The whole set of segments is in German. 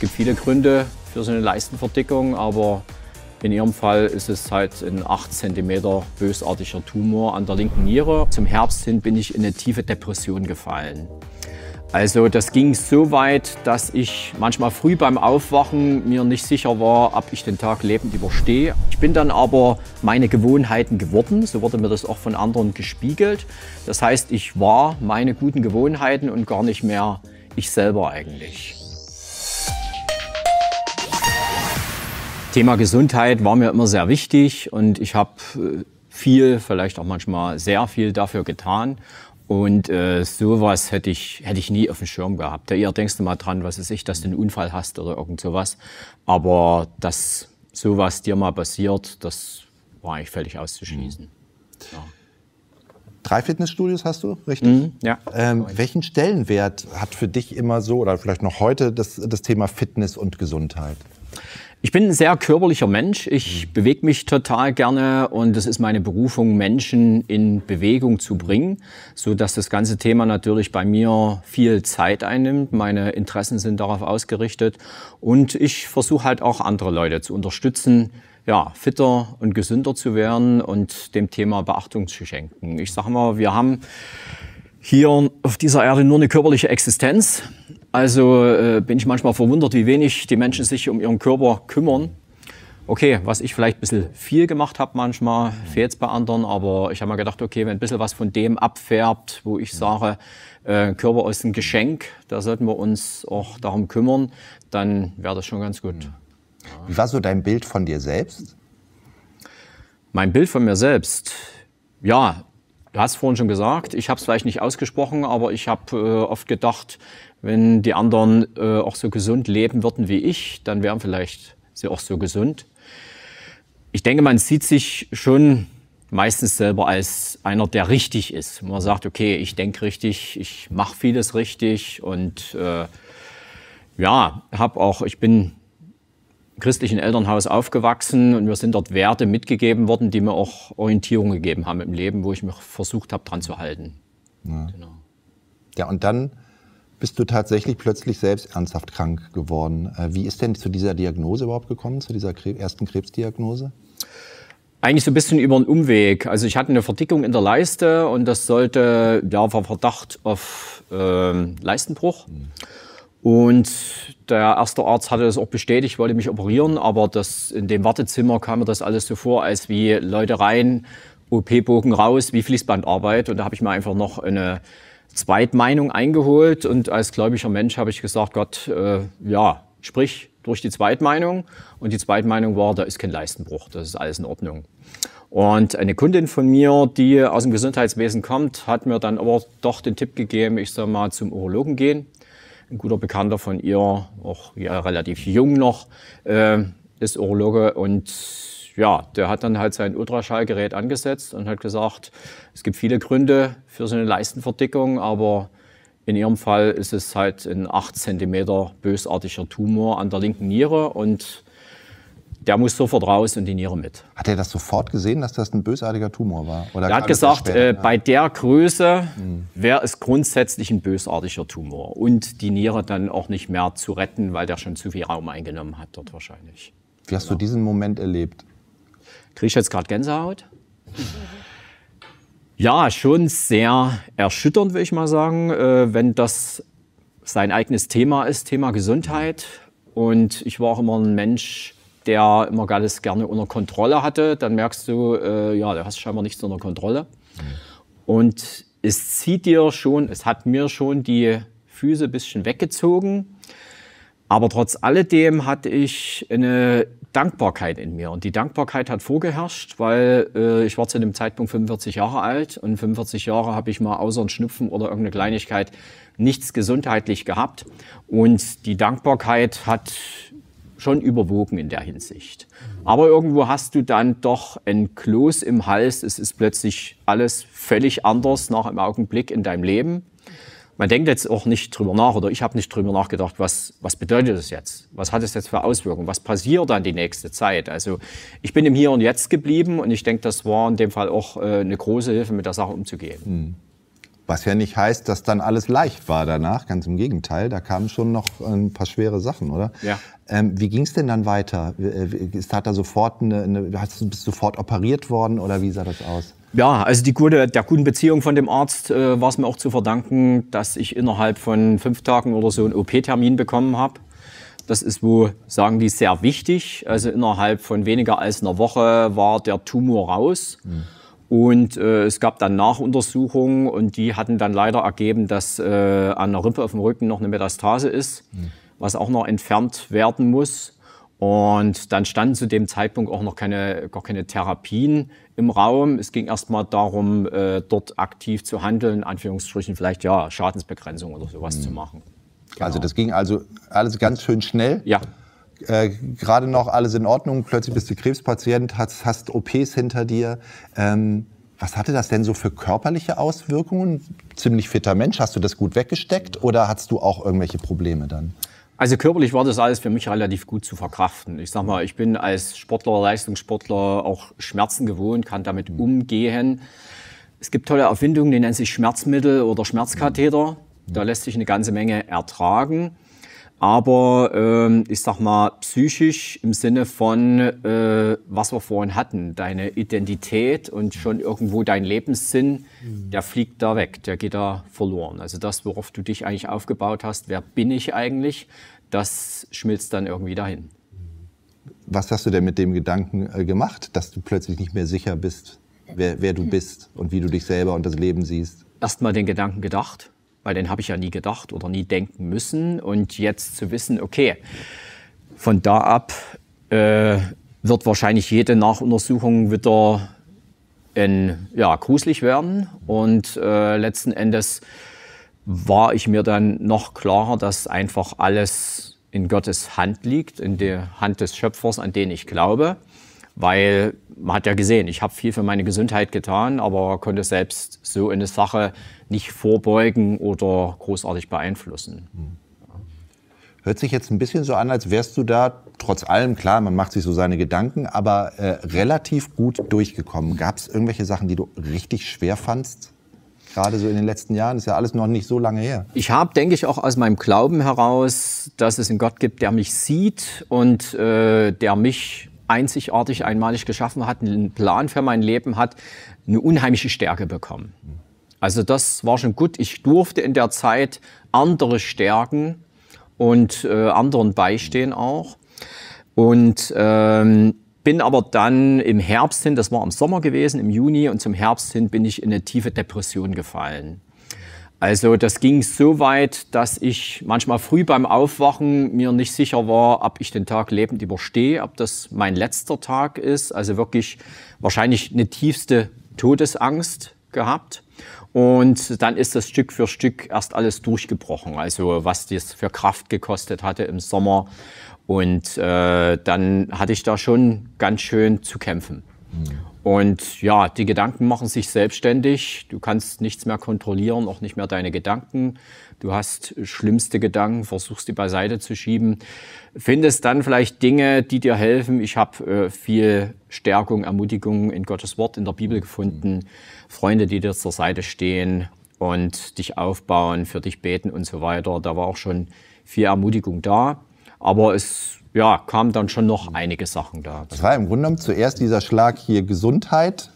Es gibt viele Gründe für so eine Leistenverdickung, aber in ihrem Fall ist es halt ein 8 cm bösartiger Tumor an der linken Niere. Zum Herbst hin bin ich in eine tiefe Depression gefallen. Also das ging so weit, dass ich manchmal früh beim Aufwachen mir nicht sicher war, ob ich den Tag lebend überstehe. Ich bin dann aber meine Gewohnheiten geworden, so wurde mir das auch von anderen gespiegelt. Das heißt, ich war meine guten Gewohnheiten und gar nicht mehr ich selber eigentlich. Thema Gesundheit war mir immer sehr wichtig und ich habe äh, viel, vielleicht auch manchmal sehr viel dafür getan. Und äh, sowas hätte ich, hätte ich nie auf dem Schirm gehabt. Da eher denkst du mal dran, was ist ich, dass du einen Unfall hast oder irgend sowas. Aber dass sowas dir mal passiert, das war eigentlich völlig auszuschließen. Mhm. Ja. Drei Fitnessstudios hast du, richtig? Mhm, ja. Ähm, welchen Stellenwert hat für dich immer so oder vielleicht noch heute das, das Thema Fitness und Gesundheit? Ich bin ein sehr körperlicher Mensch. Ich bewege mich total gerne und es ist meine Berufung, Menschen in Bewegung zu bringen, so dass das ganze Thema natürlich bei mir viel Zeit einnimmt. Meine Interessen sind darauf ausgerichtet und ich versuche halt auch andere Leute zu unterstützen, ja, fitter und gesünder zu werden und dem Thema Beachtung zu schenken. Ich sage mal, wir haben hier auf dieser Erde nur eine körperliche Existenz. Also äh, bin ich manchmal verwundert, wie wenig die Menschen sich um ihren Körper kümmern. Okay, was ich vielleicht ein bisschen viel gemacht habe manchmal, mhm. fehlt es bei anderen, aber ich habe mir gedacht, okay, wenn ein bisschen was von dem abfärbt, wo ich mhm. sage, äh, Körper ist ein Geschenk, da sollten wir uns auch darum kümmern, dann wäre das schon ganz gut. Mhm. Wie war so dein Bild von dir selbst? Mein Bild von mir selbst? Ja, Du hast vorhin schon gesagt, ich habe es vielleicht nicht ausgesprochen, aber ich habe äh, oft gedacht, wenn die anderen äh, auch so gesund leben würden wie ich, dann wären vielleicht sie auch so gesund. Ich denke, man sieht sich schon meistens selber als einer, der richtig ist. Man sagt, okay, ich denke richtig, ich mache vieles richtig und äh, ja, habe auch, ich bin im christlichen Elternhaus aufgewachsen und mir sind dort Werte mitgegeben worden, die mir auch Orientierung gegeben haben im Leben, wo ich mich versucht habe, dran zu halten. Ja. Genau. ja, und dann bist du tatsächlich plötzlich selbst ernsthaft krank geworden. Äh, wie ist denn zu dieser Diagnose überhaupt gekommen, zu dieser ersten Krebsdiagnose? Eigentlich so ein bisschen über einen Umweg. Also ich hatte eine Verdickung in der Leiste und das sollte, ja, war Verdacht auf ähm, Leistenbruch. Hm. Und der erste Arzt hatte das auch bestätigt, wollte mich operieren, aber das, in dem Wartezimmer kam mir das alles so vor, als wie Leute rein, OP-Bogen raus, wie Fließbandarbeit. Und da habe ich mir einfach noch eine Zweitmeinung eingeholt und als gläubiger Mensch habe ich gesagt, Gott, äh, ja, sprich durch die Zweitmeinung. Und die Zweitmeinung war, da ist kein Leistenbruch, das ist alles in Ordnung. Und eine Kundin von mir, die aus dem Gesundheitswesen kommt, hat mir dann aber doch den Tipp gegeben, ich soll mal zum Urologen gehen. Ein guter Bekannter von ihr, auch ja, relativ jung noch, äh, ist Urologe und ja, der hat dann halt sein Ultraschallgerät angesetzt und hat gesagt, es gibt viele Gründe für so eine Leistenverdickung, aber in ihrem Fall ist es halt ein 8 cm bösartiger Tumor an der linken Niere und der muss sofort raus und die Niere mit. Hat er das sofort gesehen, dass das ein bösartiger Tumor war? Oder er hat gesagt, äh, bei der Größe mhm. wäre es grundsätzlich ein bösartiger Tumor und die Niere dann auch nicht mehr zu retten, weil der schon zu viel Raum eingenommen hat dort wahrscheinlich. Wie hast genau. du diesen Moment erlebt? Kriege ich jetzt gerade Gänsehaut? Ja, schon sehr erschütternd, würde ich mal sagen, äh, wenn das sein eigenes Thema ist, Thema Gesundheit. Und ich war auch immer ein Mensch, der immer alles gerne unter Kontrolle hatte. Dann merkst du, äh, ja, du hast scheinbar nichts unter Kontrolle. Mhm. Und es zieht dir schon, es hat mir schon die Füße ein bisschen weggezogen. Aber trotz alledem hatte ich eine Dankbarkeit in mir. Und die Dankbarkeit hat vorgeherrscht, weil äh, ich war zu dem Zeitpunkt 45 Jahre alt und 45 Jahre habe ich mal außer ein Schnupfen oder irgendeine Kleinigkeit nichts gesundheitlich gehabt. Und die Dankbarkeit hat schon überwogen in der Hinsicht. Aber irgendwo hast du dann doch ein Kloß im Hals. Es ist plötzlich alles völlig anders nach einem Augenblick in deinem Leben man denkt jetzt auch nicht drüber nach oder ich habe nicht drüber nachgedacht, was, was bedeutet das jetzt? Was hat es jetzt für Auswirkungen? Was passiert dann die nächste Zeit? Also ich bin im Hier und Jetzt geblieben und ich denke, das war in dem Fall auch äh, eine große Hilfe, mit der Sache umzugehen. Mhm. Was ja nicht heißt, dass dann alles leicht war danach. Ganz im Gegenteil, da kamen schon noch ein paar schwere Sachen, oder? Ja. Ähm, wie ging es denn dann weiter? Ist, äh, da sofort eine, eine, hast, bist du sofort operiert worden oder wie sah das aus? Ja, also die gute, der guten Beziehung von dem Arzt äh, war es mir auch zu verdanken, dass ich innerhalb von fünf Tagen oder so einen OP-Termin bekommen habe. Das ist wo, sagen die, sehr wichtig. Also innerhalb von weniger als einer Woche war der Tumor raus. Mhm. Und äh, es gab dann Nachuntersuchungen und die hatten dann leider ergeben, dass äh, an der Rippe auf dem Rücken noch eine Metastase ist, mhm. was auch noch entfernt werden muss. Und dann standen zu dem Zeitpunkt auch noch keine, gar keine Therapien im Raum. Es ging erstmal darum, äh, dort aktiv zu handeln, in Anführungsstrichen vielleicht ja Schadensbegrenzung oder sowas mhm. zu hm. machen. Also genau. Also das ging also alles ganz schön schnell. Ja. Äh, gerade noch alles in Ordnung, plötzlich bist du Krebspatient, hast, hast OPs hinter dir. Ähm, was hatte das denn so für körperliche Auswirkungen? Ziemlich fitter Mensch, hast du das gut weggesteckt oder hattest du auch irgendwelche Probleme dann? Also körperlich war das alles für mich relativ gut zu verkraften. Ich sag mal, ich bin als Sportler, Leistungssportler auch Schmerzen gewohnt, kann damit mhm. umgehen. Es gibt tolle Erfindungen, die nennen sich Schmerzmittel oder Schmerzkatheter. Mhm. Da lässt sich eine ganze Menge ertragen aber ähm, ich sag mal psychisch im Sinne von, äh, was wir vorhin hatten, deine Identität und schon irgendwo dein Lebenssinn, mhm. der fliegt da weg, der geht da verloren. Also das, worauf du dich eigentlich aufgebaut hast, wer bin ich eigentlich, das schmilzt dann irgendwie dahin. Was hast du denn mit dem Gedanken äh, gemacht, dass du plötzlich nicht mehr sicher bist, wer, wer du hm. bist und wie du dich selber und das Leben siehst? Erstmal den Gedanken gedacht weil den habe ich ja nie gedacht oder nie denken müssen. Und jetzt zu wissen, okay, von da ab äh, wird wahrscheinlich jede Nachuntersuchung wieder in, ja, gruselig werden. Und äh, letzten Endes war ich mir dann noch klarer, dass einfach alles in Gottes Hand liegt, in der Hand des Schöpfers, an den ich glaube weil man hat ja gesehen, ich habe viel für meine Gesundheit getan, aber konnte selbst so eine Sache nicht vorbeugen oder großartig beeinflussen. Mhm. Hört sich jetzt ein bisschen so an, als wärst du da trotz allem, klar, man macht sich so seine Gedanken, aber äh, relativ gut durchgekommen. Gab es irgendwelche Sachen, die du richtig schwer fandst? Gerade so in den letzten Jahren ist ja alles noch nicht so lange her. Ich habe, denke ich, auch aus meinem Glauben heraus, dass es einen Gott gibt, der mich sieht und äh, der mich einzigartig, einmalig geschaffen hat, einen Plan für mein Leben hat, eine unheimliche Stärke bekommen. Also das war schon gut. Ich durfte in der Zeit andere stärken und äh, anderen beistehen auch. Und ähm, bin aber dann im Herbst hin, das war im Sommer gewesen, im Juni, und zum Herbst hin bin ich in eine tiefe Depression gefallen. Also das ging so weit, dass ich manchmal früh beim Aufwachen mir nicht sicher war, ob ich den Tag lebend überstehe, ob das mein letzter Tag ist. Also wirklich wahrscheinlich eine tiefste Todesangst gehabt. Und dann ist das Stück für Stück erst alles durchgebrochen. Also was das für Kraft gekostet hatte im Sommer. Und äh, dann hatte ich da schon ganz schön zu kämpfen. Mhm. Und ja, die Gedanken machen sich selbstständig. Du kannst nichts mehr kontrollieren, auch nicht mehr deine Gedanken. Du hast schlimmste Gedanken, versuchst die beiseite zu schieben, findest dann vielleicht Dinge, die dir helfen. Ich habe äh, viel Stärkung, Ermutigung in Gottes Wort, in der Bibel mhm. gefunden, Freunde, die dir zur Seite stehen und dich aufbauen, für dich beten und so weiter. Da war auch schon viel Ermutigung da. Aber es ja, kamen dann schon noch einige Sachen da. Das war im Grunde genommen zuerst dieser Schlag hier Gesundheit,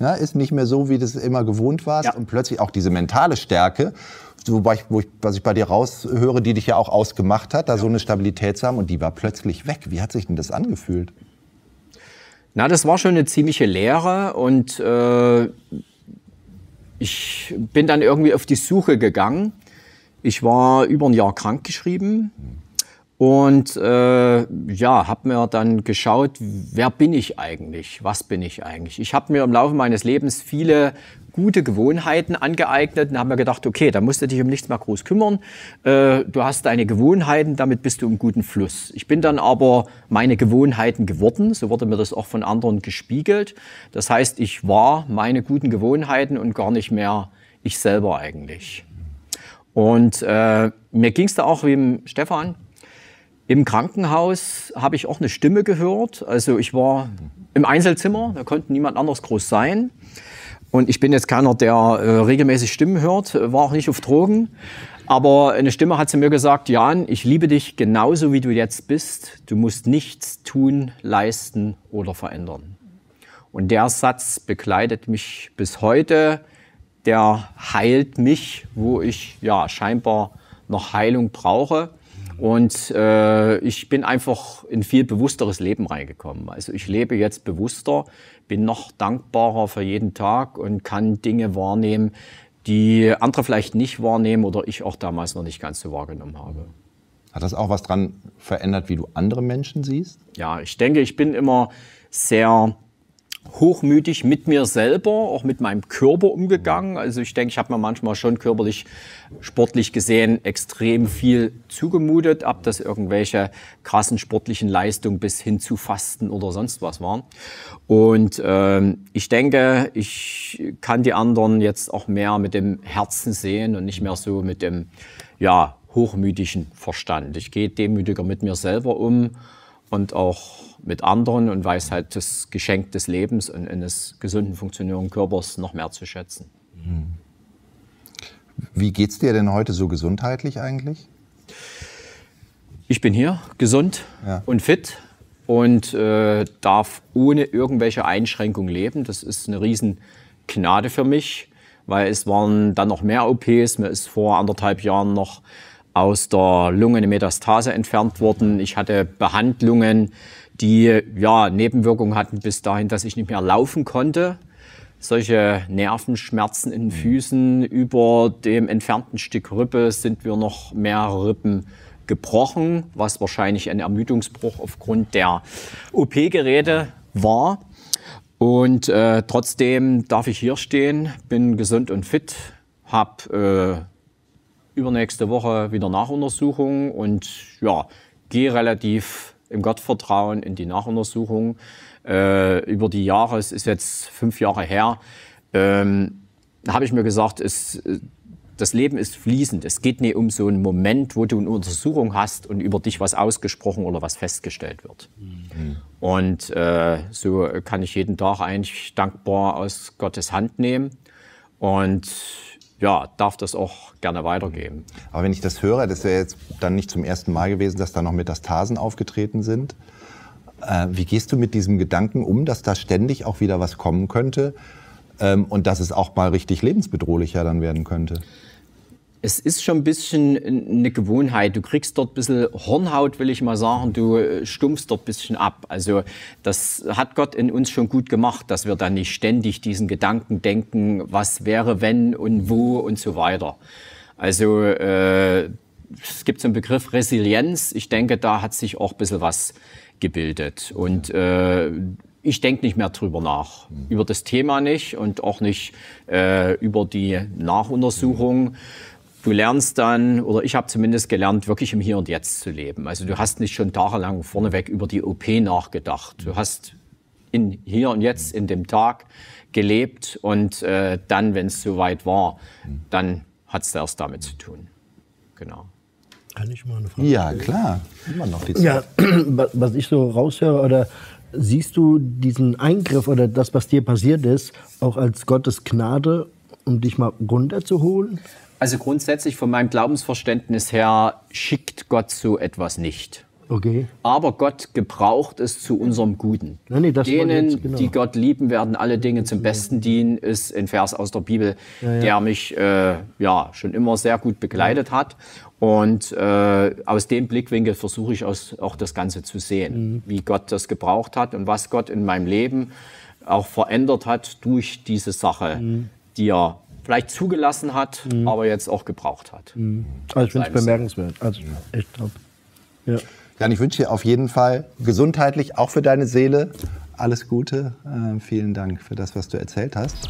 ja, ne, ist nicht mehr so, wie du es immer gewohnt warst. Ja. Und plötzlich auch diese mentale Stärke, wobei ich, wo ich, was ich bei dir raushöre, die dich ja auch ausgemacht hat, da ja. so eine Stabilität zu haben. Und die war plötzlich weg. Wie hat sich denn das angefühlt? Na, das war schon eine ziemliche Lehre und äh, ich bin dann irgendwie auf die Suche gegangen. Ich war über ein Jahr krankgeschrieben. Mhm und äh, ja, habe mir dann geschaut, wer bin ich eigentlich? Was bin ich eigentlich? Ich habe mir im Laufe meines Lebens viele gute Gewohnheiten angeeignet und habe mir gedacht, okay, da musst du dich um nichts mehr groß kümmern. Äh, du hast deine Gewohnheiten, damit bist du im guten Fluss. Ich bin dann aber meine Gewohnheiten geworden, so wurde mir das auch von anderen gespiegelt. Das heißt, ich war meine guten Gewohnheiten und gar nicht mehr ich selber eigentlich. Und äh, mir ging es da auch wie dem Stefan im Krankenhaus habe ich auch eine Stimme gehört. Also ich war im Einzelzimmer, da konnte niemand anders groß sein. Und ich bin jetzt keiner, der äh, regelmäßig Stimmen hört, war auch nicht auf Drogen. Aber eine Stimme hat zu mir gesagt, Jan, ich liebe dich genauso, wie du jetzt bist. Du musst nichts tun, leisten oder verändern. Und der Satz begleitet mich bis heute. Der heilt mich, wo ich ja scheinbar noch Heilung brauche. Und äh, ich bin einfach in viel bewussteres Leben reingekommen. Also ich lebe jetzt bewusster, bin noch dankbarer für jeden Tag und kann Dinge wahrnehmen, die andere vielleicht nicht wahrnehmen oder ich auch damals noch nicht ganz so wahrgenommen habe. Hat das auch was dran verändert, wie du andere Menschen siehst? Ja, ich denke, ich bin immer sehr hochmütig mit mir selber, auch mit meinem Körper umgegangen. Also ich denke, ich habe mir manchmal schon körperlich, sportlich gesehen extrem viel zugemutet, ab dass irgendwelche krassen sportlichen Leistungen bis hin zu Fasten oder sonst was waren. Und ähm, ich denke, ich kann die anderen jetzt auch mehr mit dem Herzen sehen und nicht mehr so mit dem ja hochmütigen Verstand. Ich gehe demütiger mit mir selber um und auch mit anderen und weiß halt das Geschenk des Lebens und eines gesunden, funktionierenden Körpers noch mehr zu schätzen. Mhm. Wie geht's dir denn heute so gesundheitlich eigentlich? Ich bin hier, gesund ja. und fit und äh, darf ohne irgendwelche Einschränkungen leben. Das ist eine Riesengnade für mich, weil es waren dann noch mehr OPs. Mir ist vor anderthalb Jahren noch aus der Lunge eine Metastase entfernt wurden. Ich hatte Behandlungen, die ja, Nebenwirkungen hatten bis dahin, dass ich nicht mehr laufen konnte. Solche Nervenschmerzen in den mhm. Füßen über dem entfernten Stück Rippe sind wir noch mehr Rippen gebrochen, was wahrscheinlich ein Ermüdungsbruch aufgrund der OP-Geräte war. Und äh, trotzdem darf ich hier stehen, bin gesund und fit, habe äh, übernächste Woche wieder Nachuntersuchung und ja, gehe relativ im Gottvertrauen in die Nachuntersuchung. Äh, über die Jahre, es ist jetzt fünf Jahre her, ähm, habe ich mir gesagt, es, äh, das Leben ist fließend. Es geht nicht um so einen Moment, wo du eine Untersuchung hast und über dich was ausgesprochen oder was festgestellt wird. Mhm. Und äh, so kann ich jeden Tag eigentlich dankbar aus Gottes Hand nehmen. Und ja, darf das auch gerne weitergeben. Aber wenn ich das höre, das wäre jetzt dann nicht zum ersten Mal gewesen, dass da noch Metastasen aufgetreten sind. Äh, wie gehst du mit diesem Gedanken um, dass da ständig auch wieder was kommen könnte ähm, und dass es auch mal richtig lebensbedrohlicher dann werden könnte? es ist schon ein bisschen eine Gewohnheit. Du kriegst dort ein bisschen Hornhaut, will ich mal sagen. Du äh, stumpfst dort ein bisschen ab. Also das hat Gott in uns schon gut gemacht, dass wir da nicht ständig diesen Gedanken denken, was wäre, wenn und wo und so weiter. Also äh, es gibt so einen Begriff Resilienz. Ich denke, da hat sich auch ein bisschen was gebildet. Und äh, ich denke nicht mehr drüber nach. Hm. Über das Thema nicht und auch nicht äh, über die Nachuntersuchung du lernst dann, oder ich habe zumindest gelernt, wirklich im Hier und Jetzt zu leben. Also du hast nicht schon tagelang vorneweg über die OP nachgedacht. Du hast in Hier und Jetzt, in dem Tag gelebt und äh, dann, wenn es soweit war, dann hat es erst damit zu tun. Genau. Kann ich mal eine Frage stellen? Ja, klar. Immer noch die Zeit. Ja, was ich so raushöre, oder siehst du diesen Eingriff oder das, was dir passiert ist, auch als Gottes Gnade, um dich mal runterzuholen? Also grundsätzlich von meinem Glaubensverständnis her schickt Gott so etwas nicht. Okay. Aber Gott gebraucht es zu unserem Guten. Nein, nee, Denen, jetzt, genau. die Gott lieben, werden alle Dinge zum Besten dienen, ist ein Vers aus der Bibel, ja, ja. der mich äh, ja schon immer sehr gut begleitet ja. hat. Und äh, aus dem Blickwinkel versuche ich auch das Ganze zu sehen, mhm. wie Gott das gebraucht hat und was Gott in meinem Leben auch verändert hat durch diese Sache, mhm. die er vielleicht zugelassen hat, mhm. aber jetzt auch gebraucht hat. Mhm. Also ich finde es bemerkenswert. Also echt top. Ja. Jan, ich wünsche dir auf jeden Fall gesundheitlich, auch für deine Seele, alles Gute. Äh, vielen Dank für das, was du erzählt hast.